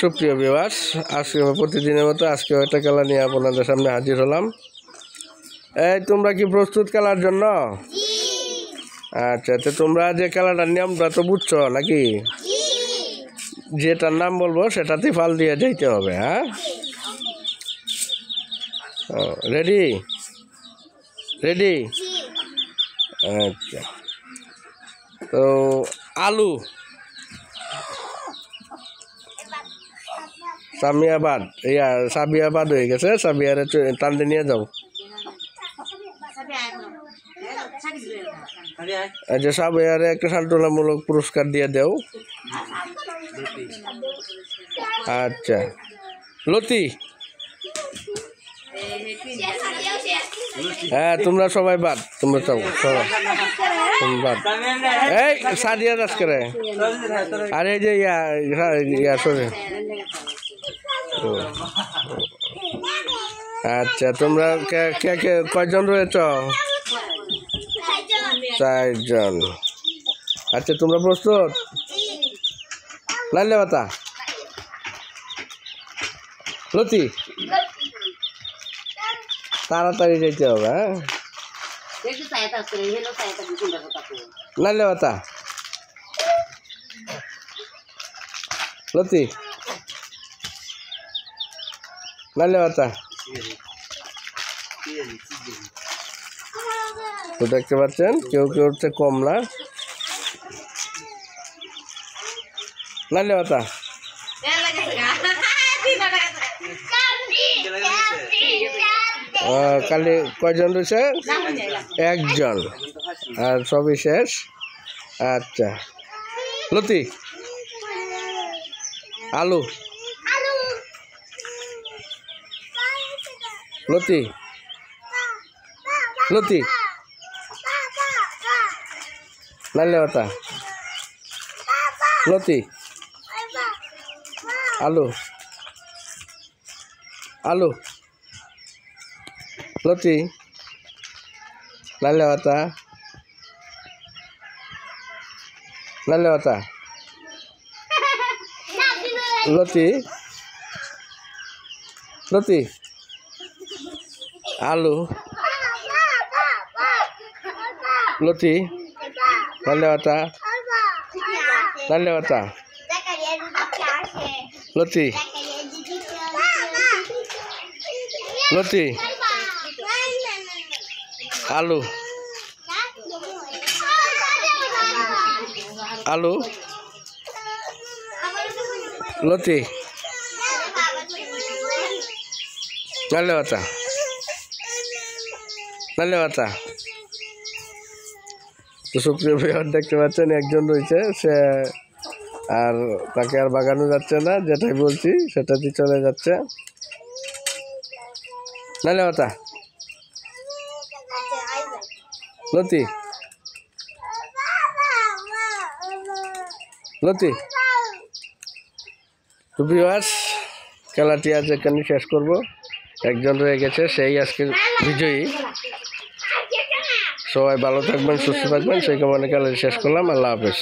সুপ্রিয় বিবাস আজকে প্রতিদিনের মতো আজকে একটা খেলা নিয়ে আপনাদের সামনে হাজির হলাম এই তোমরা কি প্রস্তুত খেলার জন্য আচ্ছা তো তোমরা যে খেলাটার নিয়মটা তো বুঝছো নাকি যেটার নাম বলবো সেটাতে ফাল দিয়ে যাইতে হবে হ্যাঁ রেডি রেডি আচ্ছা তো আলু সামিয়াবাদ ইয়া সাবিয়াবাদ হয়ে গেছে সাবিয়ারে টানতে নিয়ে যাও আচ্ছা সাবিয়ারে একটা সান্ত্বনামূলক পুরস্কার দিয়ে দেও আচ্ছা লতি হ্যাঁ তোমরা সবাই বাদ তোমরা চাও সবাই বাদ এই সাদিয়া দাস করে আরে যে ইয়া ইয়া সরে আচ্ছা তোমরা কে কে কে কয়জন রয়েছ চারজন আচ্ছা তোমরা প্রস্তুত লাইলে বাতা লতি তাড়াতাড়ি যেতে হবে হ্যাঁ লাইলে বাতা লতি নালে বাচ্চা তো দেখতে পাচ্ছেন কেউ কেউ হচ্ছে কমলা লালে বাতা কালি কয়জন রয়েছে একজন আর সবই শেষ আচ্ছা লতি আলু Luti, Luti, lalu apa? Luti, Halo. Halo. Luti, lalu apa? Lale wata. Luti, Luti. Halo. Luti. Halo, Ata. Halo, Ata. Luti, Luti, Halo. Halo. Luti, Halo, Ata. ধন্যবাদ তো সুপ্রিয় বিহার দেখতে পাচ্ছেন একজন রয়েছে সে আর তাকে আর বাগানো যাচ্ছে না যেটাই বলছি সেটা দিয়ে চলে যাচ্ছে ধন্যবাদ লতি লতি তুমি আস খেলাটি আজ এখানে শেষ করব একজন রয়ে গেছে সেই আজকে বিজয়ী সবাই ভালো থাকবেন সুস্থ থাকবেন সেই কামনা কালে শেষ করলাম আল্লাহ হাফেজ